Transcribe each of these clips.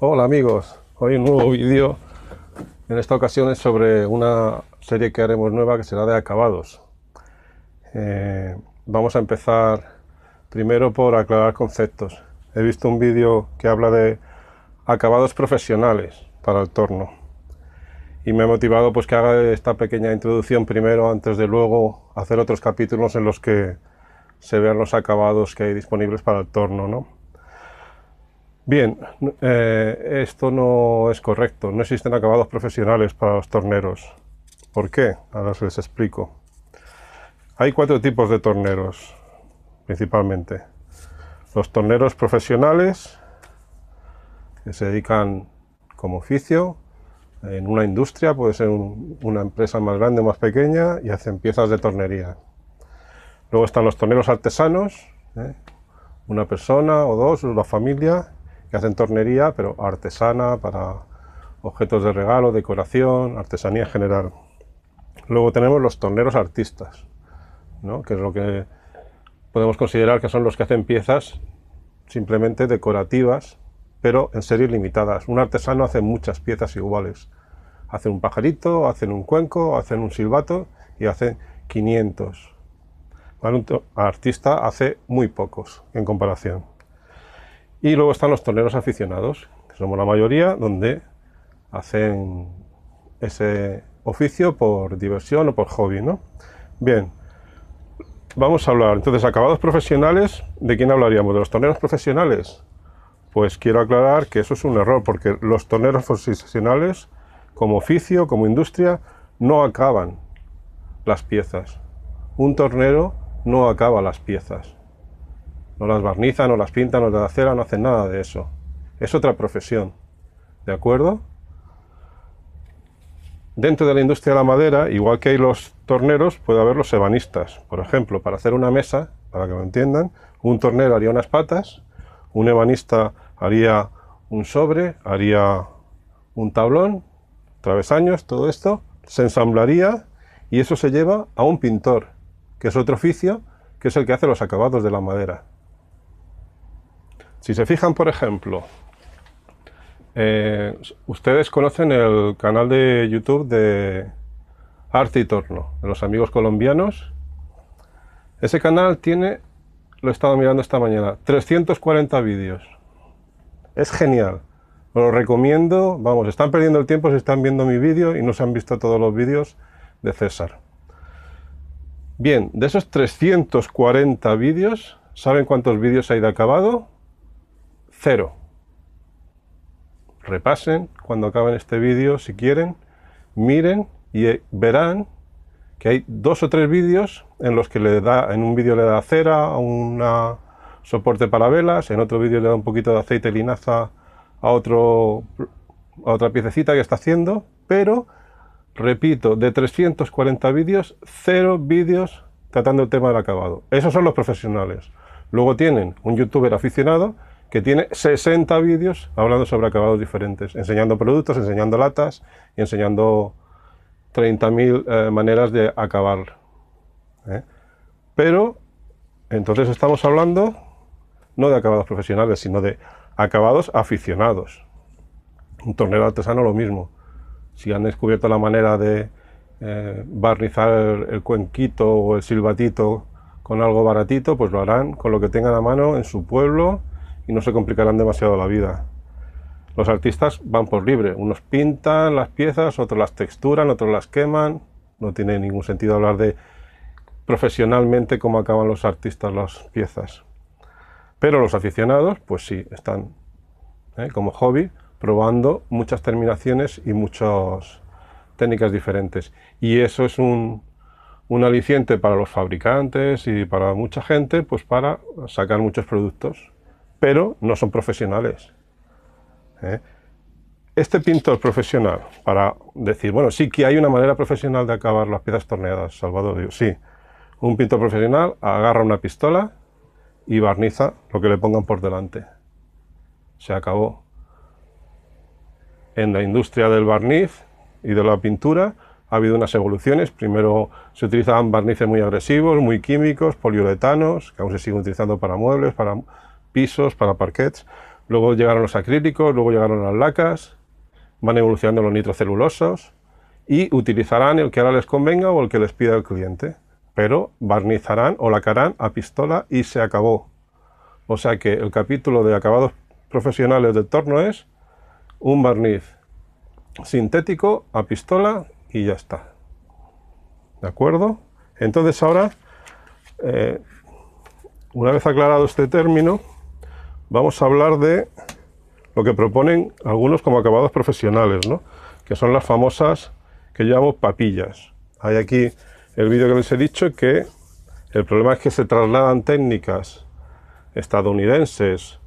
Hola amigos, hoy un nuevo vídeo, en esta ocasión es sobre una serie que haremos nueva que será de acabados. Eh, vamos a empezar primero por aclarar conceptos. He visto un vídeo que habla de acabados profesionales para el torno y me ha motivado pues que haga esta pequeña introducción primero antes de luego hacer otros capítulos en los que se vean los acabados que hay disponibles para el torno, ¿no? Bien, eh, esto no es correcto. No existen acabados profesionales para los torneros. ¿Por qué? Ahora se les explico. Hay cuatro tipos de torneros, principalmente. Los torneros profesionales, que se dedican como oficio, en una industria, puede ser una empresa más grande o más pequeña, y hacen piezas de tornería. Luego están los torneros artesanos, ¿eh? una persona o dos, una la familia, que hacen tornería, pero artesana para objetos de regalo, decoración, artesanía en general. Luego tenemos los torneros artistas, ¿no? que es lo que podemos considerar que son los que hacen piezas simplemente decorativas, pero en series limitadas. Un artesano hace muchas piezas iguales. Hacen un pajarito, hacen un cuenco, hacen un silbato y hacen 500. Un artista hace muy pocos en comparación. Y luego están los torneros aficionados, que somos la mayoría, donde hacen ese oficio por diversión o por hobby, ¿no? Bien, vamos a hablar. Entonces, acabados profesionales, ¿de quién hablaríamos? ¿De los torneros profesionales? Pues quiero aclarar que eso es un error, porque los torneros profesionales, como oficio, como industria, no acaban las piezas. Un tornero no acaba las piezas. No las barnizan, no las pintan, no las acera, no hacen nada de eso. Es otra profesión. ¿De acuerdo? Dentro de la industria de la madera, igual que hay los torneros, puede haber los ebanistas. Por ejemplo, para hacer una mesa, para que lo entiendan, un tornero haría unas patas, un ebanista haría un sobre, haría un tablón, travesaños, todo esto, se ensamblaría y eso se lleva a un pintor, que es otro oficio, que es el que hace los acabados de la madera. Si se fijan, por ejemplo, eh, ustedes conocen el canal de YouTube de Arte y Torno, de los amigos colombianos. Ese canal tiene, lo he estado mirando esta mañana, 340 vídeos. Es genial. lo recomiendo. Vamos, están perdiendo el tiempo si están viendo mi vídeo y no se han visto todos los vídeos de César. Bien, de esos 340 vídeos, ¿saben cuántos vídeos hay de acabado? cero. Repasen cuando acaben este vídeo si quieren, miren y eh, verán que hay dos o tres vídeos en los que le da, en un vídeo le da cera a un soporte para velas, en otro vídeo le da un poquito de aceite linaza a, otro, a otra piececita que está haciendo, pero repito, de 340 vídeos, cero vídeos tratando el tema del acabado. Esos son los profesionales. Luego tienen un youtuber aficionado que tiene 60 vídeos hablando sobre acabados diferentes, enseñando productos, enseñando latas y enseñando 30.000 eh, maneras de acabar. ¿eh? Pero, entonces estamos hablando no de acabados profesionales, sino de acabados aficionados. Un tornero artesano lo mismo. Si han descubierto la manera de eh, barnizar el cuenquito o el silbatito con algo baratito, pues lo harán con lo que tengan a mano en su pueblo y no se complicarán demasiado la vida. Los artistas van por libre, unos pintan las piezas, otros las texturan, otros las queman. No tiene ningún sentido hablar de profesionalmente cómo acaban los artistas las piezas. Pero los aficionados, pues sí, están ¿eh? como hobby probando muchas terminaciones y muchas técnicas diferentes. Y eso es un, un aliciente para los fabricantes y para mucha gente, pues para sacar muchos productos pero no son profesionales. ¿eh? Este pintor profesional, para decir, bueno, sí que hay una manera profesional de acabar las piezas torneadas, Salvador, sí. Un pintor profesional agarra una pistola y barniza lo que le pongan por delante. Se acabó. En la industria del barniz y de la pintura ha habido unas evoluciones. Primero se utilizaban barnices muy agresivos, muy químicos, poliuretanos, que aún se siguen utilizando para muebles, para pisos, para parquets. Luego llegaron los acrílicos, luego llegaron las lacas, van evolucionando los nitrocelulosos y utilizarán el que ahora les convenga o el que les pida el cliente. Pero barnizarán o lacarán a pistola y se acabó. O sea que el capítulo de acabados profesionales del torno es un barniz sintético a pistola y ya está. ¿De acuerdo? Entonces ahora, eh, una vez aclarado este término, vamos a hablar de lo que proponen algunos como acabados profesionales, que son las famosas que yo llamo papillas. Hay aquí el vídeo que les he dicho que el problema es que se trasladan técnicas estadounidenses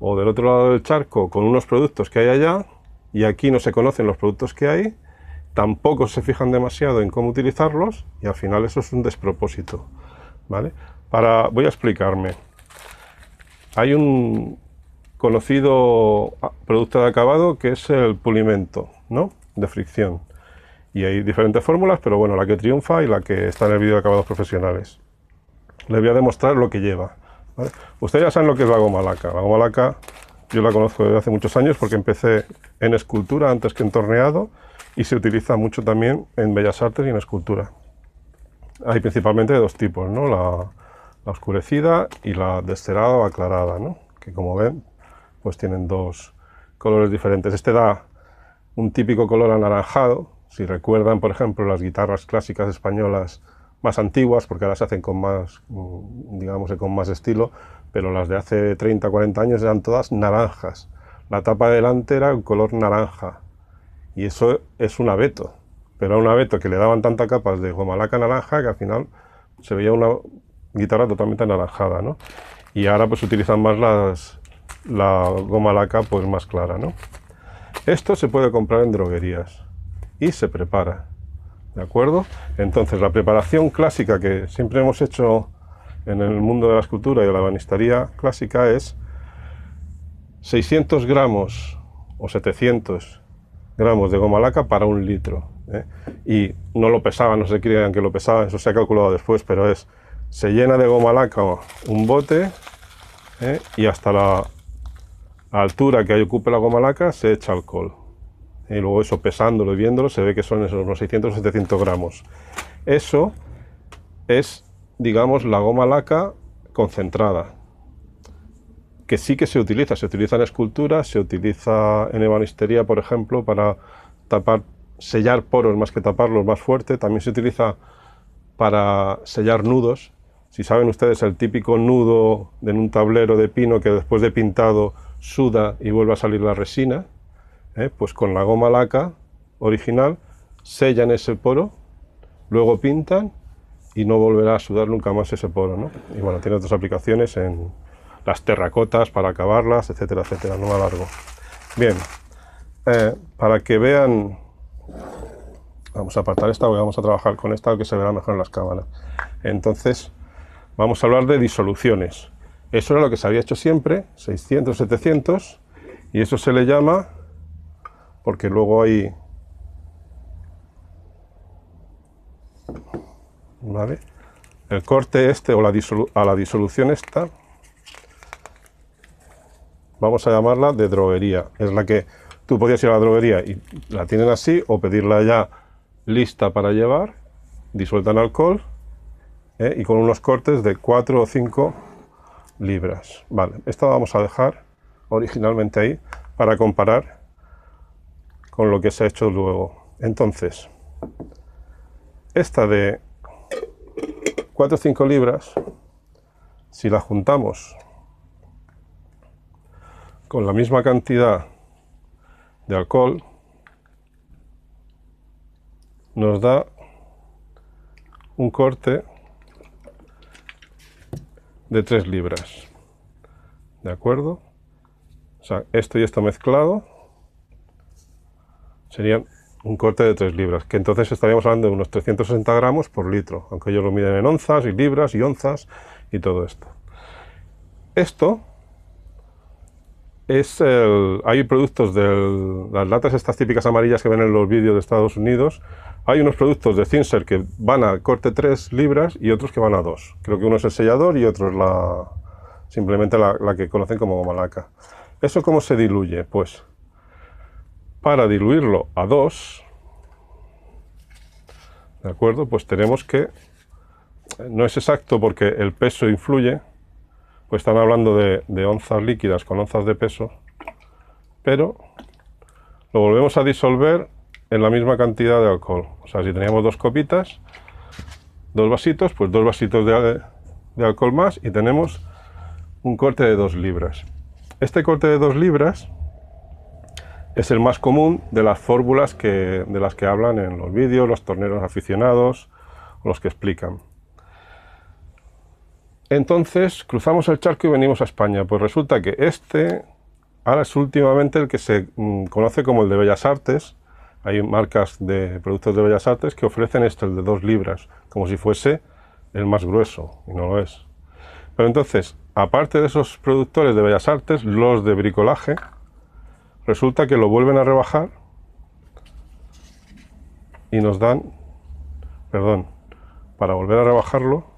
o del otro lado del charco con unos productos que hay allá y aquí no se conocen los productos que hay, tampoco se fijan demasiado en cómo utilizarlos y al final eso es un despropósito. ¿vale? Para, voy a explicarme. Hay un conocido producto de acabado que es el pulimento, ¿no? De fricción. Y hay diferentes fórmulas, pero bueno, la que triunfa y la que está en el vídeo de acabados profesionales. Les voy a demostrar lo que lleva. Ustedes ya saben lo que es la goma laca. La goma laca yo la conozco desde hace muchos años porque empecé en escultura antes que en torneado y se utiliza mucho también en bellas artes y en escultura. Hay principalmente dos tipos, ¿no? La, la oscurecida y la desterada o aclarada, ¿no? que como ven, pues tienen dos colores diferentes. Este da un típico color anaranjado, si recuerdan, por ejemplo, las guitarras clásicas españolas más antiguas, porque ahora se hacen con más, mm, digamos, con más estilo, pero las de hace 30, 40 años eran todas naranjas. La tapa delante era un color naranja, y eso es un abeto, pero era un abeto que le daban tantas capas de goma naranja que al final se veía una guitarra totalmente anaranjada, ¿no? Y ahora pues utilizan más las, la goma laca pues más clara, ¿no? Esto se puede comprar en droguerías y se prepara, ¿de acuerdo? Entonces la preparación clásica que siempre hemos hecho en el mundo de la escultura y de la banistería clásica es 600 gramos o 700 gramos de goma laca para un litro. ¿eh? Y no lo pesaba no se creían que lo pesaba, eso se ha calculado después, pero es se llena de goma laca un bote eh, y hasta la altura que ocupe la goma laca se echa alcohol. Y luego eso pesándolo y viéndolo se ve que son esos unos 600 700 gramos. Eso es, digamos, la goma laca concentrada, que sí que se utiliza. Se utiliza en escultura se utiliza en ebanistería, por ejemplo, para tapar, sellar poros más que taparlos más fuerte. También se utiliza para sellar nudos, si saben ustedes el típico nudo en un tablero de pino que después de pintado suda y vuelve a salir la resina, ¿eh? pues con la goma laca original sellan ese poro, luego pintan y no volverá a sudar nunca más ese poro. ¿no? Y bueno, tiene otras aplicaciones en las terracotas para acabarlas, etcétera, etcétera. No me alargo. Bien, eh, para que vean vamos a apartar esta vamos a trabajar con esta que se verá mejor en las cámaras. Entonces, vamos a hablar de disoluciones. Eso era lo que se había hecho siempre, 600, 700, y eso se le llama, porque luego hay... El corte este o la a la disolución esta, vamos a llamarla de droguería. Es la que tú podías ir a la droguería y la tienen así o pedirla ya lista para llevar, disuelta en alcohol ¿eh? y con unos cortes de 4 o 5 libras. Vale, esta la vamos a dejar originalmente ahí para comparar con lo que se ha hecho luego. Entonces, esta de 4 o 5 libras, si la juntamos con la misma cantidad de alcohol, nos da un corte de 3 libras. ¿De acuerdo? O sea, esto y esto mezclado serían un corte de 3 libras, que entonces estaríamos hablando de unos 360 gramos por litro, aunque ellos lo miden en onzas y libras y onzas y todo esto. Esto es hay productos de las latas estas típicas amarillas que ven en los vídeos de Estados Unidos. Hay unos productos de cincel que van a corte 3 libras y otros que van a 2. Creo que uno es el sellador y otro es la, simplemente la, la que conocen como malaca. ¿Eso cómo se diluye? Pues para diluirlo a 2, ¿de acuerdo? Pues tenemos que, no es exacto porque el peso influye, pues están hablando de, onzas líquidas con onzas de peso, pero lo volvemos a disolver en la misma cantidad de alcohol. O sea, si teníamos dos copitas, dos vasitos, pues dos vasitos de, alcohol más y tenemos un corte de dos libras. Este corte de dos libras es el más común de las fórmulas que, de las que hablan en los vídeos, los torneros aficionados, los que explican. Entonces cruzamos el charco y venimos a España. Pues resulta que este ahora es últimamente el que se mm, conoce como el de Bellas Artes. Hay marcas de productos de Bellas Artes que ofrecen este, el de dos libras, como si fuese el más grueso, y no lo es. Pero entonces, aparte de esos productores de Bellas Artes, los de bricolaje, resulta que lo vuelven a rebajar y nos dan, perdón, para volver a rebajarlo,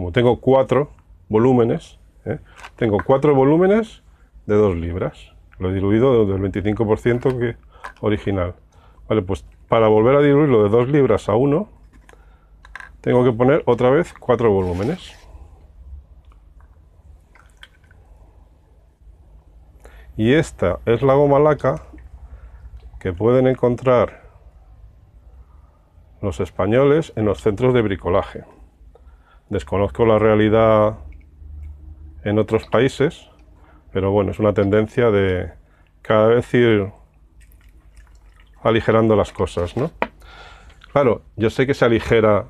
como tengo cuatro volúmenes, ¿eh? tengo cuatro volúmenes de dos libras. Lo he diluido del 25% que original. Vale, pues para volver a diluirlo de dos libras a uno, tengo que poner otra vez cuatro volúmenes. Y esta es la goma laca que pueden encontrar los españoles en los centros de bricolaje. Desconozco la realidad en otros países, pero bueno, es una tendencia de cada vez ir aligerando las cosas, ¿no? Claro, yo sé que se aligera,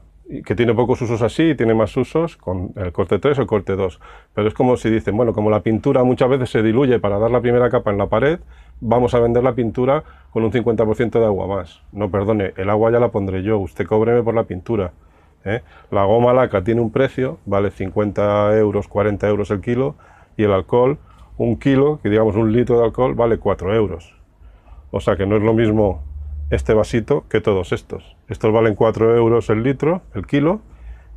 que tiene pocos usos así y tiene más usos con el corte 3 o el corte 2, pero es como si dicen, bueno, como la pintura muchas veces se diluye para dar la primera capa en la pared, vamos a vender la pintura con un 50% de agua más. No, perdone, el agua ya la pondré yo, usted cóbreme por la pintura. ¿eh? La goma laca tiene un precio, vale 50 euros, 40 euros el kilo, y el alcohol, un kilo, que digamos un litro de alcohol, vale 4 euros. O sea que no es lo mismo este vasito que todos estos. Estos valen 4 euros el litro, el kilo,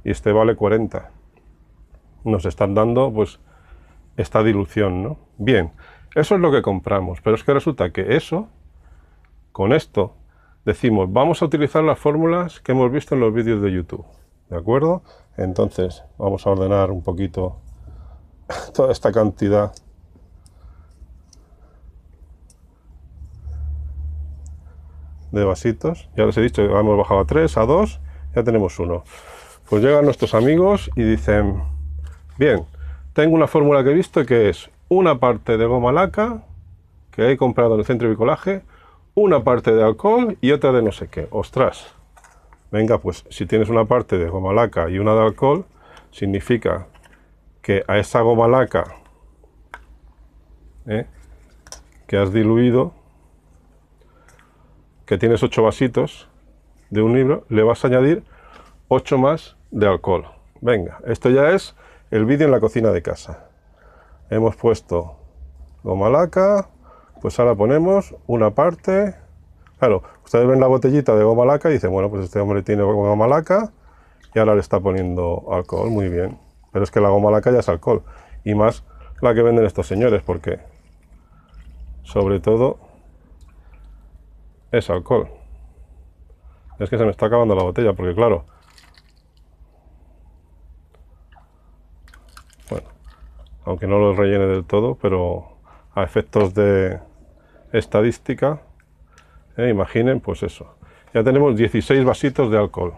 y este vale 40. Nos están dando pues esta dilución, ¿no? Bien, eso es lo que compramos, pero es que resulta que eso, con esto, decimos, vamos a utilizar las fórmulas que hemos visto en los vídeos de YouTube, ¿de acuerdo? Entonces, vamos a ordenar un poquito toda esta cantidad. de vasitos, ya les he dicho, hemos bajado a 3, a 2, ya tenemos uno. Pues llegan nuestros amigos y dicen, bien, tengo una fórmula que he visto que es una parte de goma laca que he comprado en el centro de bicolaje una parte de alcohol y otra de no sé qué. Ostras. Venga, pues si tienes una parte de goma laca y una de alcohol, significa que a esa goma laca ¿eh? que has diluido, que tienes ocho vasitos de un libro, le vas a añadir ocho más de alcohol. Venga, esto ya es el vídeo en la cocina de casa. Hemos puesto goma laca, pues ahora ponemos una parte. Claro, ustedes ven la botellita de goma laca y dicen, bueno, pues este hombre tiene goma laca y ahora le está poniendo alcohol, muy bien. Pero es que la goma laca ya es alcohol. Y más la que venden estos señores, porque sobre todo es alcohol. Es que se me está acabando la botella, porque claro. Bueno, aunque no lo rellene del todo, pero a efectos de, estadística, eh, imaginen pues eso. Ya tenemos 16 vasitos de alcohol.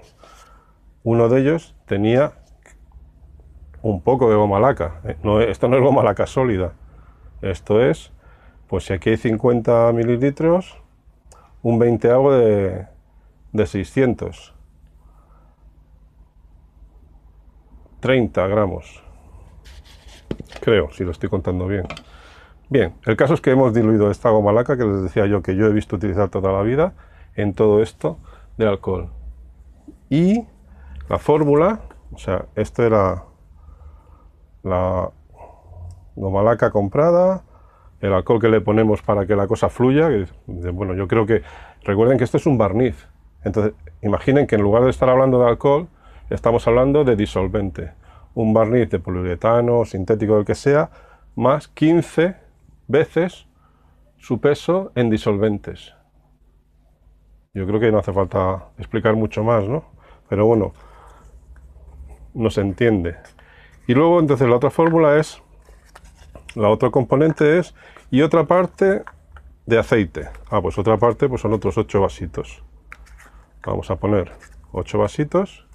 Uno de ellos tenía un poco de goma laca. Eh, no, esto no es goma laca sólida. Esto es, pues si aquí hay 50 mililitros, un 20 algo de, de 600. 30 gramos. Creo, si lo estoy contando bien. Bien, el caso es que hemos diluido esta goma laca que les decía yo que yo he visto utilizar toda la vida en todo esto de alcohol. Y la fórmula, o sea, esto era la goma laca comprada, el alcohol que le ponemos para que la cosa fluya, bueno, yo creo que, recuerden que esto es un barniz, entonces imaginen que en lugar de estar hablando de alcohol, estamos hablando de disolvente, un barniz de poliuretano, sintético, del que sea, más 15 veces su peso en disolventes. Yo creo que no hace falta explicar mucho más, ¿no? Pero bueno, no se entiende. Y luego entonces la otra fórmula es, la otra componente es, y otra parte de aceite. Ah, pues otra parte pues son otros ocho vasitos. Vamos a poner 8 vasitos.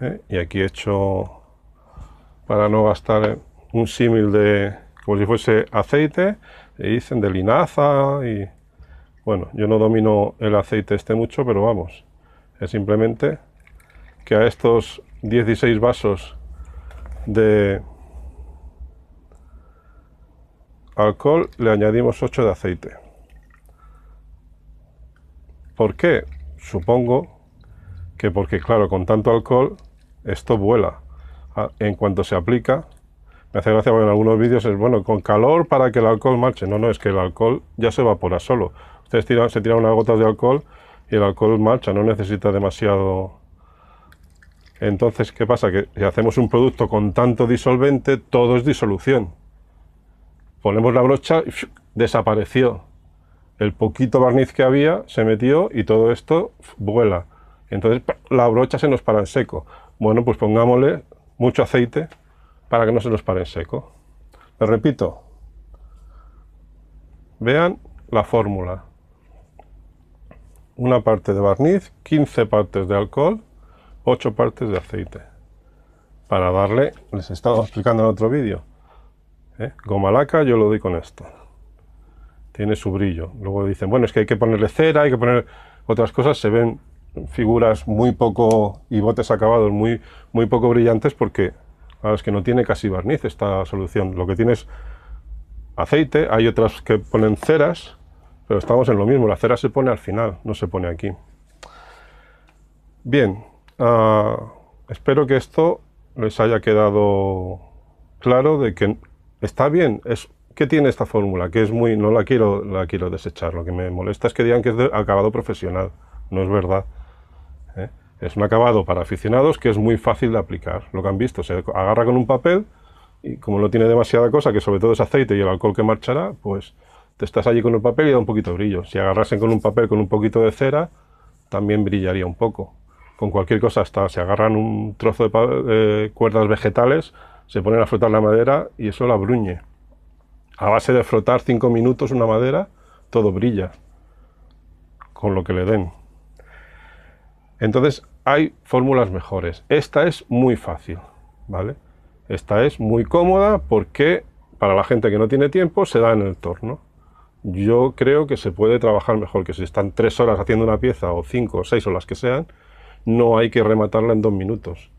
¿eh? Y aquí he hecho, para no gastar un símil de como si fuese aceite, dicen de linaza y... Bueno, yo no domino el aceite este mucho, pero vamos, es simplemente que a estos 16 vasos de alcohol le añadimos 8 de aceite. ¿Por qué? Supongo que porque, claro, con tanto alcohol, esto vuela. Ah, en cuanto se aplica, me hace gracia en algunos vídeos es, bueno, con calor para que el alcohol marche. No, no, es que el alcohol ya se evapora solo. Ustedes tiran, se tiran unas gotas de alcohol y el alcohol marcha, no necesita demasiado... Entonces, ¿qué pasa? Que si hacemos un producto con tanto disolvente, todo es disolución. Ponemos la brocha y desapareció. El poquito barniz que había se metió y todo esto vuela. Entonces la brocha se nos para en seco. Bueno, pues pongámosle mucho aceite para que no se los pare en seco. Les repito, vean la fórmula. Una parte de barniz, 15 partes de alcohol, 8 partes de aceite. Para darle, les estaba explicando en otro vídeo, ¿eh? goma laca yo lo doy con esto. Tiene su brillo. Luego dicen, bueno, es que hay que ponerle cera, hay que poner otras cosas. Se ven figuras muy poco y botes acabados muy, muy poco brillantes porque Ahora es que no tiene casi barniz esta solución. Lo que tiene es aceite, hay otras que ponen ceras, pero estamos en lo mismo. La cera se pone al final, no se pone aquí. Bien, ah, espero que esto les haya quedado claro de que está bien. Es, ¿Qué tiene esta fórmula? Que es muy, no la quiero, la quiero desechar. Lo que me molesta es que digan que es de acabado profesional. No es verdad. Es un acabado para aficionados que es muy fácil de aplicar. Lo que han visto, se agarra con un papel y como no tiene demasiada cosa, que sobre todo es aceite y el alcohol que marchará, pues te estás allí con el papel y da un poquito de brillo. Si agarrasen con un papel con un poquito de cera, también brillaría un poco. Con cualquier cosa, hasta se agarran un trozo de eh, cuerdas vegetales, se ponen a frotar la madera y eso la bruñe. A base de frotar cinco minutos una madera, todo brilla con lo que le den. Entonces, hay fórmulas mejores. Esta es muy fácil, ¿vale? Esta es muy cómoda porque para la gente que no tiene tiempo se da en el torno. Yo creo que se puede trabajar mejor que si están tres horas haciendo una pieza o cinco o seis horas que sean, no hay que rematarla en dos minutos,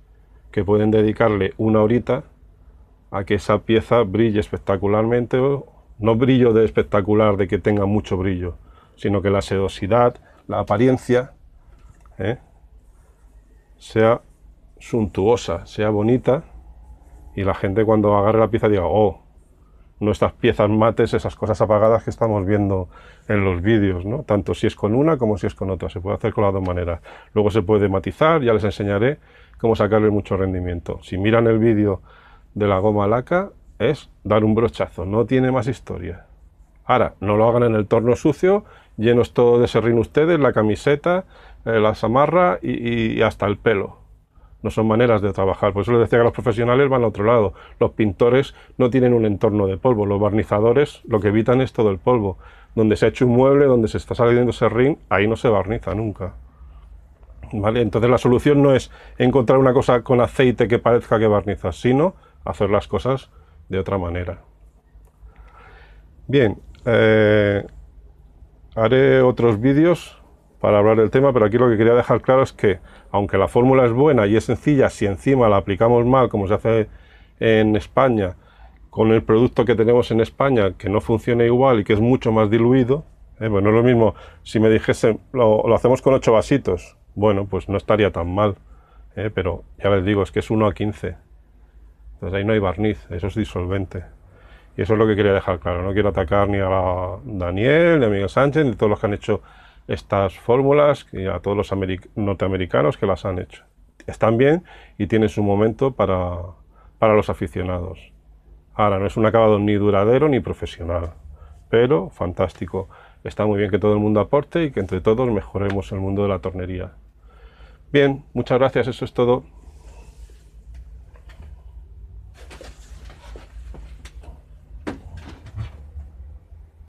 que pueden dedicarle una horita a que esa pieza brille espectacularmente, no brillo de espectacular, de que tenga mucho brillo, sino que la sedosidad, la apariencia, ¿eh? sea suntuosa, sea bonita y la gente cuando agarre la pieza diga, oh, estas piezas mates, esas cosas apagadas que estamos viendo en los vídeos, ¿no? Tanto si es con una como si es con otra, se puede hacer con las dos maneras. Luego se puede matizar, ya les enseñaré cómo sacarle mucho rendimiento. Si miran el vídeo de la goma laca, es dar un brochazo, no tiene más historia. Ahora, no lo hagan en el torno sucio, llenos todo de serrín ustedes, la camiseta, la eh, las y, hasta el pelo. No son maneras de trabajar. Por eso les decía que los profesionales van a otro lado. Los pintores no tienen un entorno de polvo. Los barnizadores lo que evitan es todo el polvo. Donde se ha hecho un mueble, donde se está saliendo ese ring, ahí no se barniza nunca. ¿Vale? Entonces la solución no es encontrar una cosa con aceite que parezca que barniza sino hacer las cosas de otra manera. Bien, eh, haré otros vídeos para hablar del tema, pero aquí lo que quería dejar claro es que, aunque la fórmula es buena y es sencilla, si encima la aplicamos mal, como se hace en España, con el producto que tenemos en España, que no funciona igual y que es mucho más diluido, eh, pues no es lo mismo si me dijese, lo, hacemos con ocho vasitos, bueno, pues no estaría tan mal, eh, pero ya les digo, es que es 1 a 15. Entonces ahí no hay barniz, eso es disolvente. Y eso es lo que quería dejar claro, no quiero atacar ni a Daniel, ni a Miguel Sánchez, ni a todos los que han hecho estas fórmulas y a todos los norteamericanos que las han hecho. Están bien y tienen su momento para, para los aficionados. Ahora, no es un acabado ni duradero ni profesional, pero fantástico. Está muy bien que todo el mundo aporte y que entre todos mejoremos el mundo de la tornería. Bien, muchas gracias, eso es todo.